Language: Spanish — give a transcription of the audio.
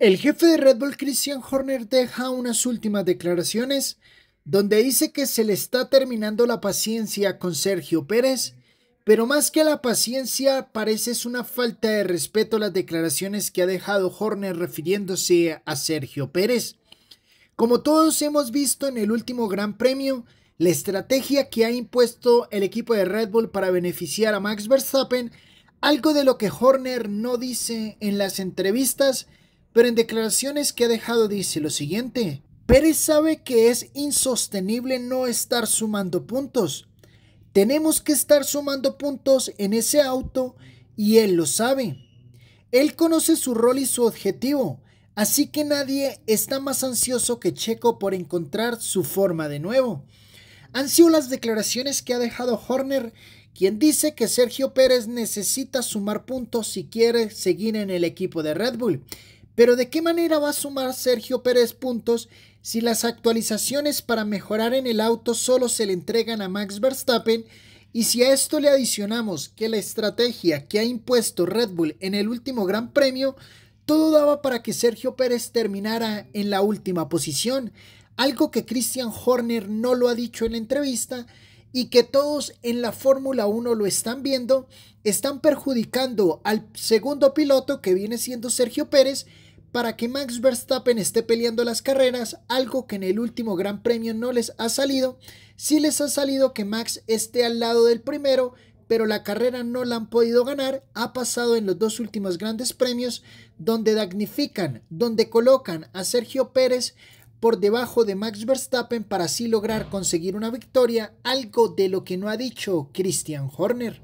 El jefe de Red Bull, Christian Horner, deja unas últimas declaraciones donde dice que se le está terminando la paciencia con Sergio Pérez, pero más que la paciencia parece es una falta de respeto las declaraciones que ha dejado Horner refiriéndose a Sergio Pérez. Como todos hemos visto en el último Gran Premio, la estrategia que ha impuesto el equipo de Red Bull para beneficiar a Max Verstappen, algo de lo que Horner no dice en las entrevistas, pero en declaraciones que ha dejado dice lo siguiente. Pérez sabe que es insostenible no estar sumando puntos. Tenemos que estar sumando puntos en ese auto y él lo sabe. Él conoce su rol y su objetivo, así que nadie está más ansioso que Checo por encontrar su forma de nuevo. Han sido las declaraciones que ha dejado Horner, quien dice que Sergio Pérez necesita sumar puntos si quiere seguir en el equipo de Red Bull pero ¿de qué manera va a sumar Sergio Pérez puntos si las actualizaciones para mejorar en el auto solo se le entregan a Max Verstappen? Y si a esto le adicionamos que la estrategia que ha impuesto Red Bull en el último Gran Premio, todo daba para que Sergio Pérez terminara en la última posición, algo que Christian Horner no lo ha dicho en la entrevista, y que todos en la Fórmula 1 lo están viendo, están perjudicando al segundo piloto que viene siendo Sergio Pérez para que Max Verstappen esté peleando las carreras, algo que en el último Gran Premio no les ha salido. Sí les ha salido que Max esté al lado del primero, pero la carrera no la han podido ganar. Ha pasado en los dos últimos grandes premios donde dignifican, donde colocan a Sergio Pérez por debajo de Max Verstappen para así lograr conseguir una victoria, algo de lo que no ha dicho Christian Horner.